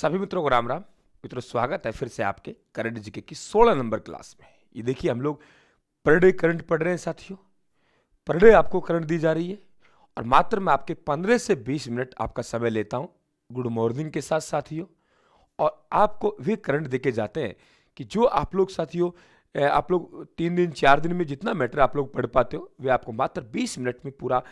सभी मित्रों को राम राम मित्रों स्वागत है फिर से आपके करंट जीके की 16 नंबर क्लास में ये देखिए हम लोग पर डे करंट पढ़ रहे हैं साथियों पर डे आपको करंट दी जा रही है और मात्र मैं आपके 15 से 20 मिनट आपका समय लेता हूँ गुड मॉर्निंग के साथ साथियों और आपको वे करंट देके जाते हैं कि जो आप लोग साथियों आप लोग तीन दिन चार दिन में जितना मैटर आप लोग पढ़ पाते हो वे आपको मात्र बीस मिनट में पूरा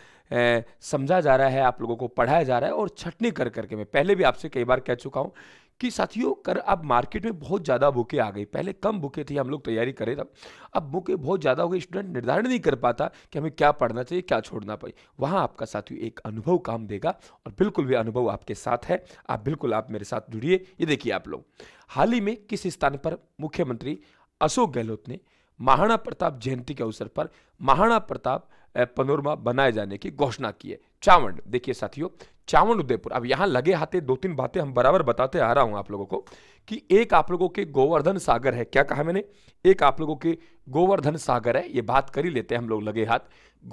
समझा जा रहा है आप लोगों को पढ़ाया जा रहा है और छटनी कर करके मैं पहले भी आपसे कई बार कह चुका हूँ कि साथियों कर अब मार्केट में बहुत ज़्यादा बुकें आ गई पहले कम बुकें थी हम लोग तैयारी करे तब अब बुकें बहुत ज़्यादा हो गई स्टूडेंट निर्धारण नहीं कर पाता कि हमें क्या पढ़ना चाहिए क्या छोड़ना पाए वहाँ आपका साथियों एक अनुभव काम देगा और बिल्कुल वे अनुभव आपके साथ है आप बिल्कुल आप मेरे साथ जुड़िए ये देखिए आप लोग हाल ही में किस स्थान पर मुख्यमंत्री अशोक गहलोत ने महाराणा प्रताप जयंती के अवसर पर महाराणा प्रताप पनोरमा बनाए जाने की घोषणा की है चावंड देखिए साथियों चावंड उदयपुर अब यहां लगे हाथे दो तीन बातें हम बराबर बताते आ रहा हूं आप लोगों को कि एक आप लोगों के गोवर्धन सागर है क्या कहा मैंने एक आप लोगों के गोवर्धन सागर है ये बात कर ही लेते हैं हम लोग लगे हाथ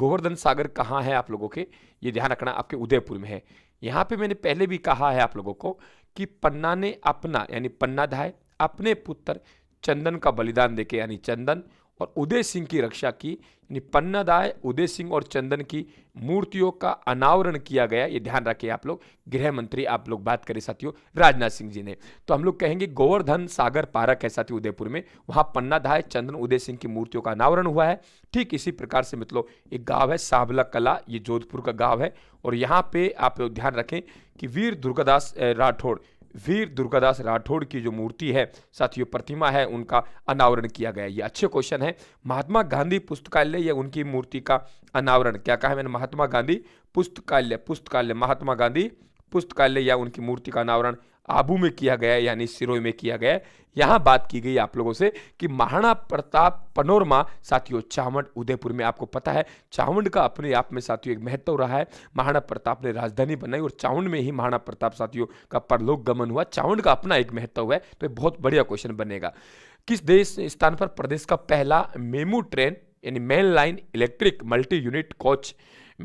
गोवर्धन सागर कहाँ है आप लोगों के ये ध्यान रखना आपके उदयपुर में है यहाँ पे मैंने पहले भी कहा है आप लोगों को कि पन्ना ने अपना यानी पन्ना धाय अपने पुत्र चंदन का बलिदान देके यानी चंदन और उदय सिंह की रक्षा की यानी पन्नादाय उदय सिंह और चंदन की मूर्तियों का अनावरण किया गया ये ध्यान रखिए आप लोग गृह मंत्री आप लोग बात करें साथियों राजनाथ सिंह जी ने तो हम लोग कहेंगे गोवर्धन सागर पारक है साथी उदयपुर में वहाँ पन्नादाय चंदन उदय सिंह की मूर्तियों का अनावरण हुआ है ठीक इसी प्रकार से मतलब एक गाँव है सांवला कला ये जोधपुर का गाँव है और यहाँ पे आप लोग ध्यान रखें कि वीर दुर्गादास राठौड़ वीर दुर्गादास राठौड़ की जो मूर्ति है साथियों प्रतिमा है उनका अनावरण किया गया ये अच्छे क्वेश्चन है महात्मा गांधी पुस्तकालय या उनकी मूर्ति का अनावरण क्या कहा मैंने महात्मा गांधी पुस्तकालय पुस्तकालय महात्मा गांधी पुस्तकालय या उनकी मूर्ति का अनावरण आबू में किया गया यानी सिरोई में किया गया यहां बात की गई आप लोगों से कि महाराणा प्रताप पनोरमा साथियों चावंड उदयपुर में आपको पता है चावंड का अपने आप में साथियों एक महत्व रहा है महाराणा प्रताप ने राजधानी बनाई और चावंड में ही महाराणा प्रताप साथियों का परलोक गमन हुआ चावंड का अपना एक महत्व है तो बहुत बढ़िया क्वेश्चन बनेगा किस देश स्थान पर प्रदेश का पहला मेमू ट्रेन यानी main line electric multi unit coach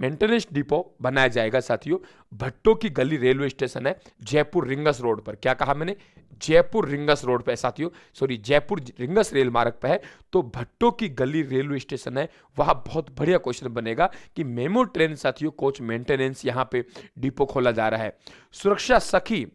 maintenance depot बनाया जाएगा साथियों भट्टो की गली रेलवे स्टेशन है जयपुर रिंगस रोड पर क्या कहा मैंने जयपुर रिंगस रोड पर साथियों सॉरी जयपुर रिंगस रेल मार्ग पर है तो भट्टो की गली रेलवे स्टेशन है वह बहुत बढ़िया क्वेश्चन बनेगा कि मेमो ट्रेन साथियों कोच मेंटेनेंस यहाँ पे डिपो खोला जा रहा है सुरक्षा सखी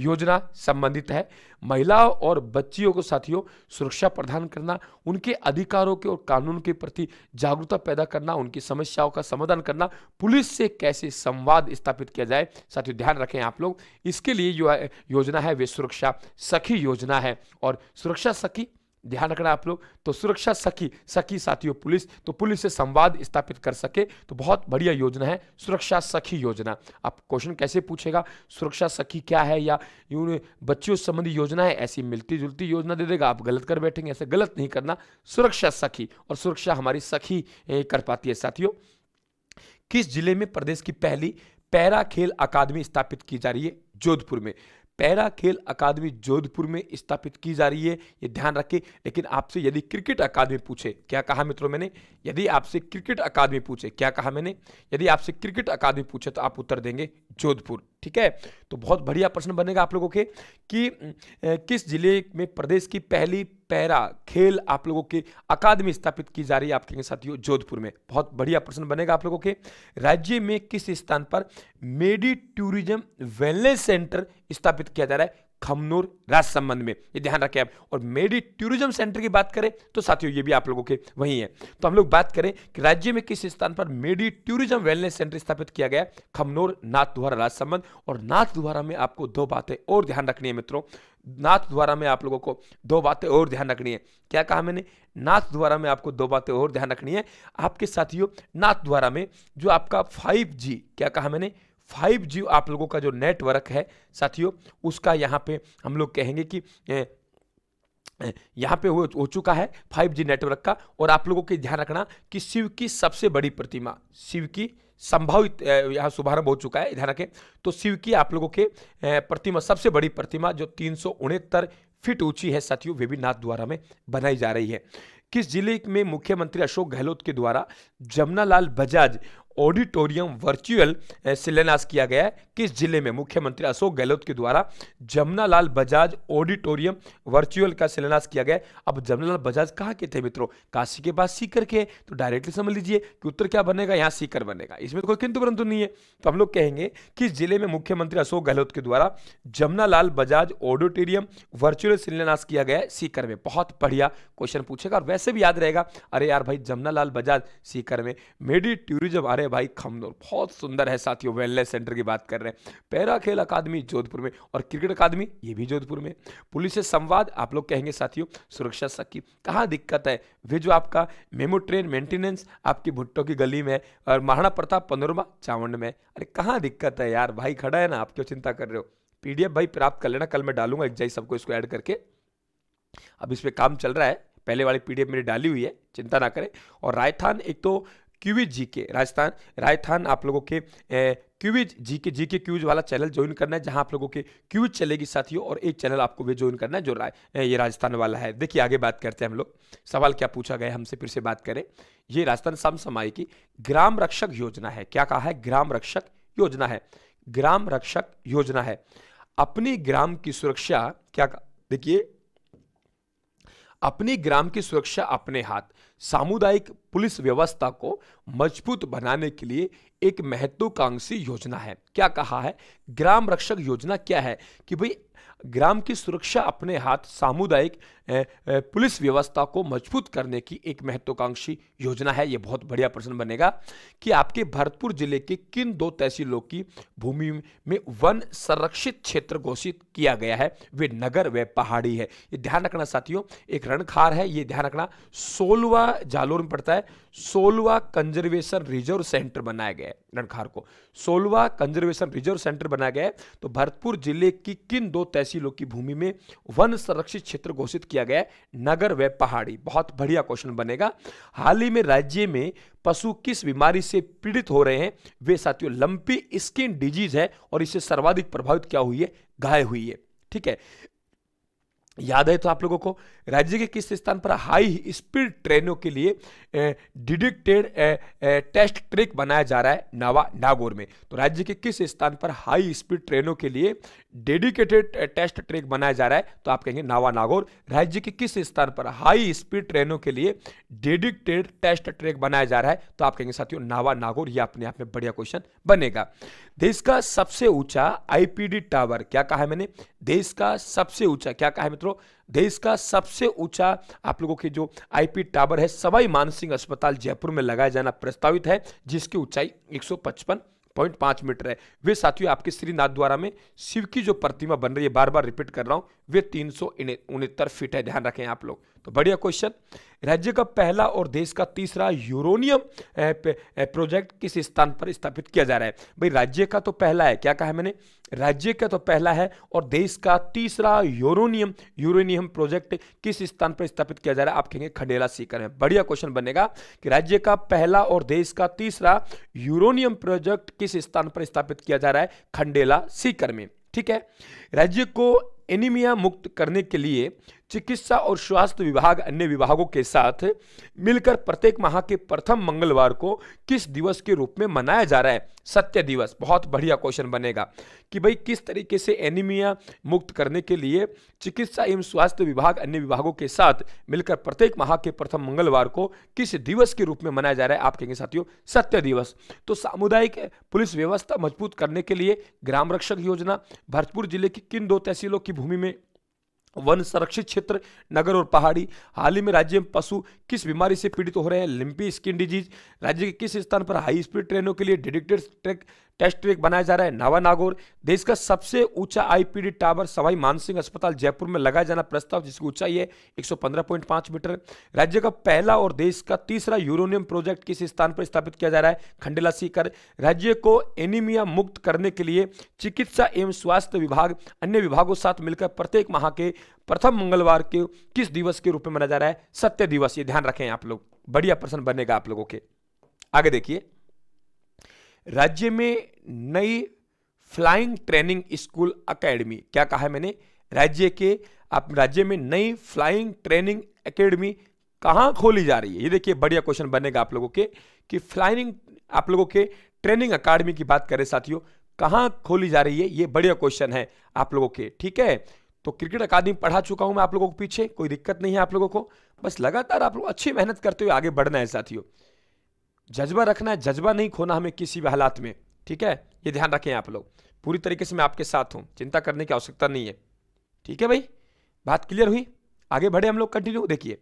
योजना संबंधित है महिलाओं और बच्चियों को साथियों सुरक्षा प्रदान करना उनके अधिकारों के और कानून के प्रति जागरूकता पैदा करना उनकी समस्याओं का समाधान करना पुलिस से कैसे संवाद स्थापित किया जाए साथियों ध्यान रखें आप लोग इसके लिए जो योजना है वे सुरक्षा सखी योजना है और सुरक्षा सखी ध्यान रखना आप लोग तो सुरक्षा सखी सखी साथियों पुलिस तो पुलिस से संवाद स्थापित कर सके तो बहुत बढ़िया योजना है सुरक्षा सखी योजना आप क्वेश्चन कैसे पूछेगा सुरक्षा सखी क्या है या यूं बच्चों संबंधी योजना है ऐसी मिलती जुलती योजना दे देगा आप गलत कर बैठेंगे ऐसे गलत नहीं करना सुरक्षा सखी और सुरक्षा हमारी सखी कर पाती है साथियों किस जिले में प्रदेश की पहली पैरा खेल अकादमी स्थापित की जा रही है जोधपुर में पैरा खेल अकादमी जोधपुर में स्थापित की जा रही है ये ध्यान रखे लेकिन आपसे यदि क्रिकेट अकादमी पूछे क्या कहा मित्रों मैंने यदि आपसे क्रिकेट अकादमी पूछे क्या कहा मैंने यदि आपसे क्रिकेट अकादमी पूछे तो आप उत्तर देंगे जोधपुर ठीक है तो बहुत बढ़िया प्रश्न बनेगा आप लोगों के कि किस जिले में प्रदेश की पहली पैरा खेल आप लोगों के अकादमी स्थापित की जा रही है आपके साथियों जोधपुर में बहुत बढ़िया प्रश्न बनेगा आप लोगों के राज्य में किस स्थान पर मेडी टूरिज्म वेलनेस सेंटर स्थापित किया जा रहा है खमनूर राजसमंद में ये ध्यान रखें आप और मेडी टूरिज्म सेंटर की बात करें तो साथियों ये भी आप लोगों के वहीं है तो हम लोग बात करें कि राज्य में किस स्थान पर मेडी टूरिज्म वेलनेस सेंटर स्थापित किया गया खमनूर नाथ द्वारा राजसमंद और नाथ द्वारा में आपको दो बातें और ध्यान रखनी है मित्रों नाथ द्वारा में आप लोगों को दो बातें और ध्यान रखनी है क्या कहा मैंने नाथ द्वारा में आपको दो बातें और ध्यान रखनी है आपके साथियों नाथ द्वारा में जो आपका फाइव क्या कहा मैंने फाइव जी आप लोगों का जो नेटवर्क है साथियों उसका यहाँ पे हम लोग कहेंगे कि ए, यहाँ पे हो हो चुका है जी नेटवर्क का और आप लोगों के ध्यान रखना कि शिव की सबसे बड़ी प्रतिमा शिव की संभावित यहाँ शुभारंभ हो चुका है ध्यान रखें तो शिव की आप लोगों के प्रतिमा सबसे बड़ी प्रतिमा जो तीन फीट ऊंची है साथियों वे भी नाथ द्वारा में बनाई जा रही है किस जिले में मुख्यमंत्री अशोक गहलोत के द्वारा जमुनालाल बजाज ऑडिटोरियम वर्चुअल शिलान्यास किया गया है किस जिले में मुख्यमंत्री अशोक गहलोत के द्वारा जमुनालाल बजाज ऑडिटोरियम वर्चुअल का शिलान्यास किया गया अब जमुनालाल बजाज कहाँ के थे मित्रों काशी के पास सीकर के तो डायरेक्टली समझ लीजिए कि उत्तर क्या बनेगा यहाँ सीकर बनेगा इसमें तो कोई किंतु परंतु नहीं है तो हम लोग कहेंगे किस जिले में मुख्यमंत्री अशोक गहलोत के द्वारा जमुनालाल बजाज ऑडिटोरियम वर्चुअल शिलान्यास किया गया सीकर में बहुत बढ़िया क्वेश्चन पूछेगा और वैसे भी याद रहेगा अरे यार भाई जमुनालाल बजाज सीकर में मेडी टूरिज्म अरे भाई खमनोर बहुत सुंदर है साथियों वेलनेस सेंटर की बात कर रहे हैं पैरा खेल अकादमी जोधपुर में और क्रिकेट अकादमी ये भी जोधपुर में पुलिस से संवाद आप लोग कहेंगे साथियों सुरक्षा सखी कहाँ दिक्कत है वे जो आपका मेमो ट्रेन मेंटेनेंस आपकी भुट्टो की गली में और महाराणा प्रताप पंदरमा चावंड में अरे कहाँ दिक्कत है यार भाई खड़ा है ना आप क्यों चिंता कर रहे हो पीडीएफ भाई प्राप्त कर लेना कल मैं डालूंगा एक जाइ सबको इसको ऐड करके अब इस पर काम चल रहा है पहले वाली पीडीएफ मेरी डाली हुई है चिंता ना करें और रायथान एक तो क्यूविज जी के राजस्थान राजस्थान आप लोगों के क्यूविज जी के जी के क्यूज वाला चैनल ज्वाइन करना है जहां आप लोगों के क्यूज चलेगी साथियों और एक चैनल आपको भी ज्वाइन करना है जो राय ये राजस्थान वाला है देखिए आगे बात करते हैं हम लोग सवाल क्या पूछा गया हमसे फिर से बात करें ये राजस्थान समसमाई की ग्राम रक्षक योजना है क्या कहा है ग्राम रक्षक योजना है ग्राम रक्षक योजना है अपनी ग्राम की सुरक्षा क्या देखिए अपनी ग्राम की सुरक्षा अपने हाथ सामुदायिक पुलिस व्यवस्था को मजबूत बनाने के लिए एक महत्वाकांक्षी योजना है क्या कहा है ग्राम रक्षक योजना क्या है कि भाई ग्राम की सुरक्षा अपने हाथ सामुदायिक पुलिस व्यवस्था को मजबूत करने की एक महत्वाकांक्षी योजना है यह बहुत बढ़िया प्रश्न बनेगा कि आपके भरतपुर जिले के किन दो तहसीलों की भूमि में वन संरक्षित क्षेत्र घोषित किया गया है वे नगर व पहाड़ी है ये ध्यान रखना साथियों एक रणखार है ये ध्यान रखना सोलवा जालोर में पड़ता है सोलवा कंजर्वेशन रिजर्व सेंटर बनाया गया है ननखार को सोलवा कंजर्वेशन रिजर्व सेंटर बनाया गया है तो भरतपुर जिले की किन दो तहसीलों की भूमि में वन संरक्षित क्षेत्र घोषित किया गया है नगर व पहाड़ी बहुत बढ़िया क्वेश्चन बनेगा हाल ही में राज्य में पशु किस बीमारी से पीड़ित हो रहे हैं वे साथियों लंपी स्किन डिजीज है और इससे सर्वाधिक प्रभावित क्या हुई है गाय हुई है ठीक है याद है तो आप लोगों को राज्य के किस स्थान पर हाई स्पीड ट्रेनों के लिए डिडिक्टेड टेस्ट ट्रैक बनाया जा रहा है नावा नागौर में तो राज्य के किस स्थान पर हाई स्पीड ट्रेनों के लिए डेडिकेटेड टेस्ट ट्रैक बनाया जा रहा है तो आप कहेंगे नावा नागौर राज्य के किस स्थान पर हाई स्पीड ट्रेनों के लिए डेडिकेटेड टेस्ट ट्रैक बनाया जा रहा है तो आप कहेंगे साथियों नावा नागौर यह अपने आप में बढ़िया क्वेश्चन बनेगा देश का सबसे ऊंचा आईपीडी टावर क्या कहा है मैंने देश का सबसे ऊंचा क्या कहा है मित्रों देश का सबसे ऊंचा आप लोगों के जो आईपी टावर है सवाई मानसिंह अस्पताल जयपुर में लगाया जाना प्रस्तावित है जिसकी ऊंचाई 155 पॉइंट पांच मीटर है वे साथियों आपके श्रीनाथ द्वारा में शिव की जो प्रतिमा बन रही है बार बार रिपीट कर रहा हूं वे तीन सौ फीट है ध्यान रखें आप लोग तो बढ़िया क्वेश्चन राज्य का पहला और देश का तीसरा यूरोनियम प्रोजेक्ट किस स्थान पर स्थापित किया जा रहा है भाई राज्य का तो पहला है क्या कहा मैंने राज्य का तो पहला है और देश का तीसरा यूरोनियम यूरोनियम प्रोजेक्ट किस स्थान पर स्थापित किया जा रहा है आप कहेंगे खंडेला सीकर में बढ़िया क्वेश्चन बनेगा कि राज्य का पहला और देश का तीसरा यूरोनियम प्रोजेक्ट किस स्थान पर स्थापित किया जा रहा है खंडेला सीकर में ठीक है राज्य को एनीमिया मुक्त करने के लिए चिकित्सा और स्वास्थ्य विभाग अन्य विभागों के साथ मिलकर प्रत्येक माह के प्रथम मंगलवार को किस दिवस के रूप में मनाया जा रहा है सत्य दिवस बहुत बढ़िया क्वेश्चन बनेगा कि भाई किस तरीके से एनीमिया मुक्त करने के लिए चिकित्सा एवं स्वास्थ्य विभाग अन्य विभागों के साथ मिलकर प्रत्येक माह के प्रथम मंगलवार को किस दिवस के रूप में मनाया जा रहा है आप कहेंगे साथियों सत्य दिवस तो सामुदायिक पुलिस व्यवस्था मजबूत करने के लिए ग्राम रक्षक योजना भरतपुर जिले की किन दो तहसीलों की भूमि में वन संरक्षित क्षेत्र नगर और पहाड़ी हाल ही में राज्य में पशु किस बीमारी से पीड़ित हो रहे हैं लिम्पी स्किन डिजीज राज्य के किस स्थान पर हाई स्पीड ट्रेनों के लिए डिडिक्टेड ट्रैक टेस्ट ट्रैक बनाया जा रहा है नावा नागौर देश का सबसे ऊंचा आईपीडी टावर सवाई मानसिंह अस्पताल जयपुर में लगाया जाना प्रस्ताव जिसकी ऊंचाई है 115.5 मीटर राज्य का पहला और देश का तीसरा यूरोनियम प्रोजेक्ट किस स्थान पर स्थापित किया जा रहा है खंडेला सीकर राज्य को एनीमिया मुक्त करने के लिए चिकित्सा एवं स्वास्थ्य विभाग अन्य विभागों साथ मिलकर प्रत्येक माह के प्रथम मंगलवार के किस दिवस के रूप में मनाया जा रहा है सत्य दिवस ये ध्यान रखें आप लोग बढ़िया प्रश्न बनेगा आप लोगों के आगे देखिए राज्य में नई फ्लाइंग ट्रेनिंग स्कूल एकेडमी क्या कहा है मैंने राज्य के आप राज्य में नई फ्लाइंग ट्रेनिंग एकेडमी कहाँ खोली जा रही है ये देखिए बढ़िया क्वेश्चन बनेगा आप लोगों के कि फ्लाइंग आप लोगों के ट्रेनिंग अकाडमी की बात करें साथियों कहाँ खोली जा रही है ये बढ़िया क्वेश्चन है आप लोगों के ठीक है तो क्रिकेट अकादमी पढ़ा चुका हूं मैं आप लोगों को पीछे कोई दिक्कत नहीं है आप लोगों को बस लगातार आप लोग अच्छी मेहनत करते हुए आगे बढ़ना है साथियों जज्बा रखना है जज्बा नहीं खोना हमें किसी भी हालात में ठीक है ये ध्यान रखें आप लोग पूरी तरीके से मैं आपके साथ हूँ चिंता करने की आवश्यकता नहीं है ठीक है भाई बात क्लियर हुई आगे बढ़े हम लोग कंटिन्यू देखिए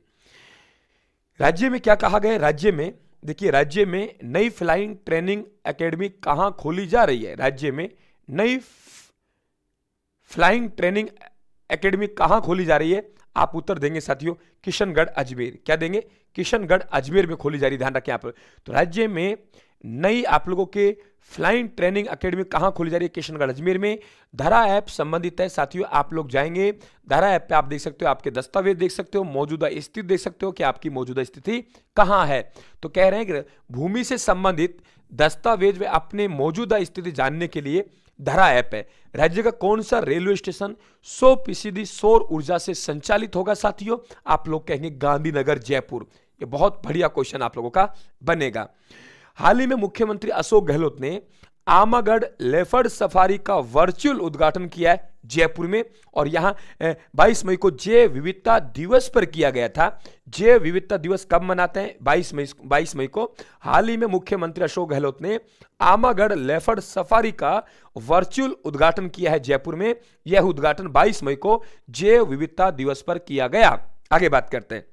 राज्य में क्या कहा गया राज्य में देखिए राज्य में नई फ्लाइंग ट्रेनिंग एकेडमी कहाँ खोली जा रही है राज्य में नई फ्लाइंग ट्रेनिंग एकेडमी कहाँ खोली जा रही है आप उत्तर देंगे साथियों किशनगढ़ अजमेर क्या देंगे किशनगढ़ अजमेर में खोली जा रही ध्यान रखें आप तो राज्य में नई आप लोगों के फ्लाइंग ट्रेनिंग अकेडमी कहाँ खोली जा रही है किशनगढ़ अजमेर में धारा ऐप संबंधित है साथियों आप लोग जाएंगे धारा ऐप पे आप देख सकते हो आपके दस्तावेज देख सकते हो मौजूदा स्थिति देख सकते हो कि आपकी मौजूदा स्थिति कहाँ है तो कह रहे हैं कि भूमि से संबंधित दस्तावेज में अपने मौजूदा स्थिति जानने के लिए धरा ऐप है राज्य का कौन सा रेलवे स्टेशन 100 फीसदी सौर ऊर्जा से संचालित होगा साथियों आप लोग कहेंगे गांधीनगर जयपुर ये बहुत बढ़िया क्वेश्चन आप लोगों का बनेगा हाल ही में मुख्यमंत्री अशोक गहलोत ने आमागढ़ लेफर्ड सफारी का वर्चुअल उद्घाटन किया है जयपुर में और यहाँ 22 मई को जय विविधता दिवस पर किया गया था जय विविधता दिवस कब मनाते हैं 22 मई 22 मई को हाल ही में मुख्यमंत्री अशोक गहलोत ने आमागढ़ लेफर्ड सफारी का वर्चुअल उद्घाटन किया है जयपुर में यह उद्घाटन 22 मई को जय विविधता दिवस पर किया गया आगे बात करते हैं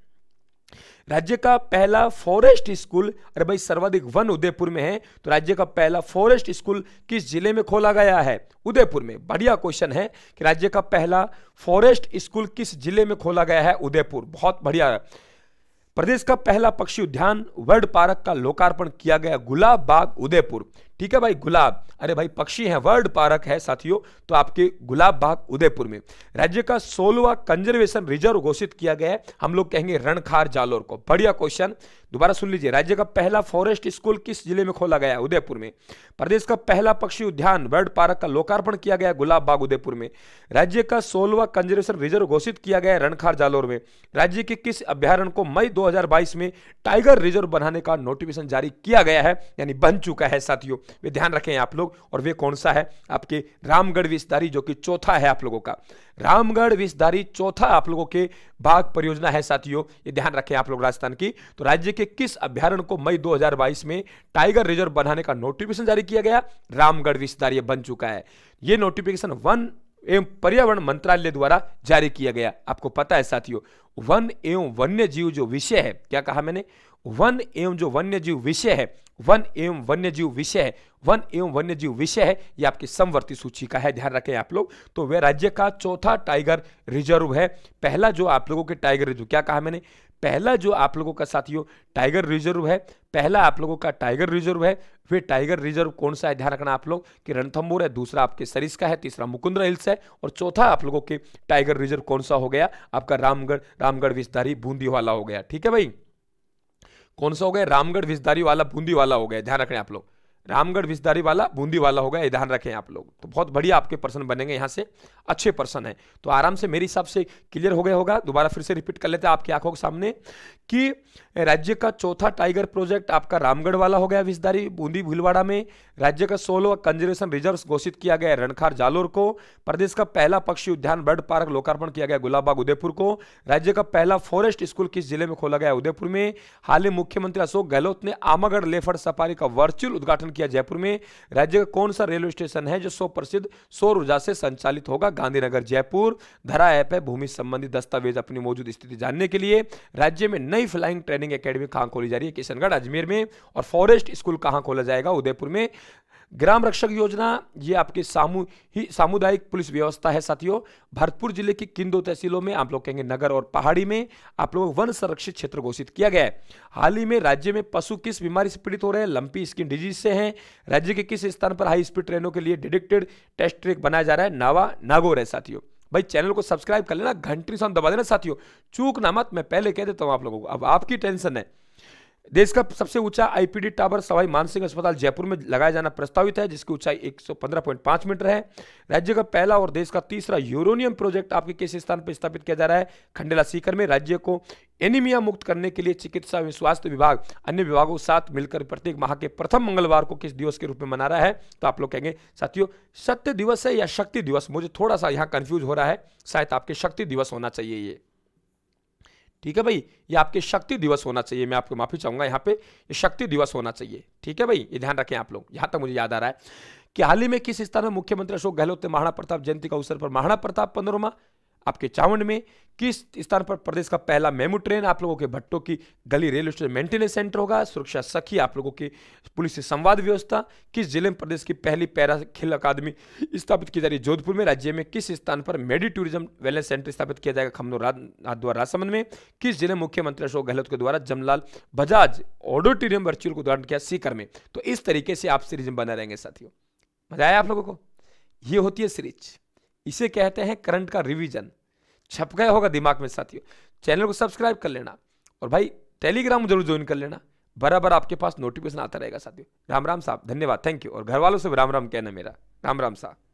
राज्य का पहला फॉरेस्ट स्कूल अरे भाई सर्वाधिक वन उदयपुर में है तो राज्य का पहला फॉरेस्ट स्कूल किस जिले में खोला गया है उदयपुर में बढ़िया क्वेश्चन है कि राज्य का पहला फॉरेस्ट स्कूल किस जिले में खोला गया है उदयपुर बहुत बढ़िया प्रदेश का पहला पक्षी उद्यान वर्ड पार्क का लोकार्पण किया गया गुलाब बाग उदयपुर ठीक है भाई गुलाब अरे भाई पक्षी है वर्ल्ड पार्क है साथियों तो आपके गुलाब बाग उदयपुर में राज्य का सोलवा कंजर्वेशन रिजर्व घोषित किया गया है हम लोग कहेंगे रणखार जालोर को बढ़िया क्वेश्चन दोबारा सुन लीजिए राज्य का पहला फॉरेस्ट स्कूल किस जिले में खोला गया उदयपुर में प्रदेश का पहला पक्षी उद्यान वर्ल्ड पार्क का लोकार्पण किया गया गुलाब बाग उदयपुर में राज्य का सोलवा कंजर्वेशन रिजर्व घोषित किया गया रणखार जालोर में राज्य के किस अभ्यारण को मई दो में टाइगर रिजर्व बनाने का नोटिफिकेशन जारी किया गया है यानी बन चुका है साथियों वे ध्यान रखें आप लोग और वे कौन सा है आपके रामगढ़ विस्तारी जो कि चौथा है आप लोगों का रामगढ़ विस्तारी चौथा आप लोगों के बाघ परियोजना है साथियों ये ध्यान रखें आप लोग राजस्थान की तो राज्य के किस अभ्यारण को मई 2022 में टाइगर रिजर्व बनाने का नोटिफिकेशन जारी किया गया रामगढ़ विस्तारी बन चुका है ये नोटिफिकेशन वन एवं पर्यावरण मंत्रालय द्वारा जारी किया गया आपको पता है साथियों वन एवं वन्य जीव जो विषय है क्या कहा मैंने वन एवं जो वन्य जीव विषय है वन एवं वन्य जीव विषय है वन एवं वन्य जीव विषय है ये आपकी समवर्ती सूची का है ध्यान रखें आप लोग तो वह राज्य का चौथा टाइगर रिजर्व है पहला जो आप लोगों के टाइगर रिजर्व क्या कहा मैंने पहला जो आप लोगों का साथियों टाइगर रिजर्व है पहला आप लोगों का टाइगर रिजर्व है वे टाइगर रिजर्व कौन सा है ध्यान रखना आप लोग कि रणथम्बोर है दूसरा आपके सरिस का है तीसरा मुकुंद्र हिल्स है और चौथा आप लोगों के टाइगर रिजर्व कौन सा हो गया आपका रामगढ़ रामगढ़ विस्तारी बूंदी वाला हो गया ठीक है भाई कौन सा हो गया रामगढ़ विजदारी वाला बूंदी वाला हो गया ध्यान रखना आप लोग रामगढ़ विषदारी वाला बूंदी वाला होगा ये ध्यान रखें आप लोग तो बहुत बढ़िया आपके पर्सन बनेंगे यहाँ से अच्छे पर्सन हैं तो आराम से मेरे हिसाब से क्लियर हो गया होगा दोबारा फिर से रिपीट कर लेते हैं आपकी आंखों के सामने कि राज्य का चौथा टाइगर प्रोजेक्ट आपका रामगढ़ वाला हो गया विस्तारी बूंदी भीलवाड़ा में राज्य का सोलह कंजर्वेशन रिजर्व घोषित किया गया रणखार जालोर को प्रदेश का पहला पक्षी उद्यान बर्ड पार्क लोकार्पण किया गया गुलाबाग उदयपुर को राज्य का पहला फॉरेस्ट स्कूल किस जिले में खोला गया उदयपुर में हाल ही मुख्यमंत्री अशोक गहलोत ने आमागढ़ लेफड़ सफारी का वर्चुअल उद्घाटन किया जयपुर में राज्य का कौन सा रेलवे स्टेशन है जो सौ प्रसिद्ध सौर ऊर्जा से संचालित होगा गांधीनगर जयपुर धरा ऐप है भूमि संबंधी दस्तावेज अपनी मौजूद स्थिति जानने के लिए राज्य में नई फ्लाइंग ट्रेनिंग अकेडमी कहाँ खोली जा रही है किशनगढ़ अजमेर में और फॉरेस्ट स्कूल कहाँ खोला जाएगा उदयपुर में ग्राम रक्षक योजना ये आपके सामू ही सामुदायिक पुलिस व्यवस्था है साथियों भरतपुर जिले की किन दो तहसीलों में आप लोग कहेंगे नगर और पहाड़ी में आप लोग वन संरक्षित क्षेत्र घोषित किया गया है हाल ही में राज्य में पशु किस बीमारी से पीड़ित हो रहे हैं लंपी स्किन डिजीज से हैं राज्य के किस स्थान पर हाई स्पीड ट्रेनों के लिए डिडिक्टेड टेस्ट ट्रेक बनाया जा रहा है नावा नागोर है साथियों भाई चैनल को सब्सक्राइब कर लेना घंटी साउंड दबा देना साथियों चूक ना मत मैं पहले कह देता हूँ आप लोगों को अब आपकी टेंशन है देश का सबसे ऊंचा आईपीडी टावर सवाई मानसिंह अस्पताल जयपुर में लगाया जाना प्रस्तावित है जिसकी ऊंचाई 115.5 मीटर है राज्य का पहला और देश का तीसरा यूरोनियम प्रोजेक्ट आपके किस स्थान पर स्थापित किया जा रहा है खंडेला सीकर में राज्य को एनीमिया मुक्त करने के लिए चिकित्सा एवं स्वास्थ्य विभाग अन्य विभागों के साथ मिलकर प्रत्येक माह के प्रथम मंगलवार को किस दिवस के रूप में मना रहा है तो आप लोग कहेंगे साथियों सत्य दिवस है या शक्ति दिवस मुझे थोड़ा सा यहाँ कन्फ्यूज हो रहा है शायद आपके शक्ति दिवस होना चाहिए ये ठीक है भाई ये आपके शक्ति दिवस होना चाहिए मैं आपको माफी चाहूंगा यहाँ पे ये शक्ति दिवस होना चाहिए ठीक है भाई ये ध्यान रखें आप लोग यहाँ तक मुझे याद आ रहा है कि हाल ही में किस स्थान में मुख्यमंत्री अशोक गहलोत ने महाराणा प्रताप जयंती के अवसर पर महाराणा प्रताप पंद्रहवा आपके चावंड में किस स्थान पर प्रदेश का पहला मेमू ट्रेन आप लोगों के भट्टों की गली रेलवे स्टेशन मेंटेनेंस सेंटर होगा सुरक्षा सखी आप लोगों की पुलिस से संवाद व्यवस्था किस जिले में प्रदेश की पहली पैरा खेल अकादमी स्थापित की जा रही है जोधपुर में राज्य में किस स्थान पर मेडी टूरिज्म वेलनेस सेंटर स्थापित किया जाएगा खमनो द्वारा राजसमंद में किस जिले में मुख्यमंत्री अशोक गहलोत के द्वारा जमलाल बजाज ऑडिटोरियम वर्चुअल को उदाहरण किया सीकर में तो इस तरीके से आप सीरीज बना रहेंगे साथियों मजा आया आप लोगों को ये होती है सीरीज इसे कहते हैं करंट का रिवीजन छप गया होगा दिमाग में साथियों चैनल को सब्सक्राइब कर लेना और भाई टेलीग्राम जरूर ज्वाइन कर लेना बराबर आपके पास नोटिफिकेशन आता रहेगा साथियों राम राम साहब धन्यवाद थैंक यू और घर वालों से राम राम कहना मेरा राम राम साहब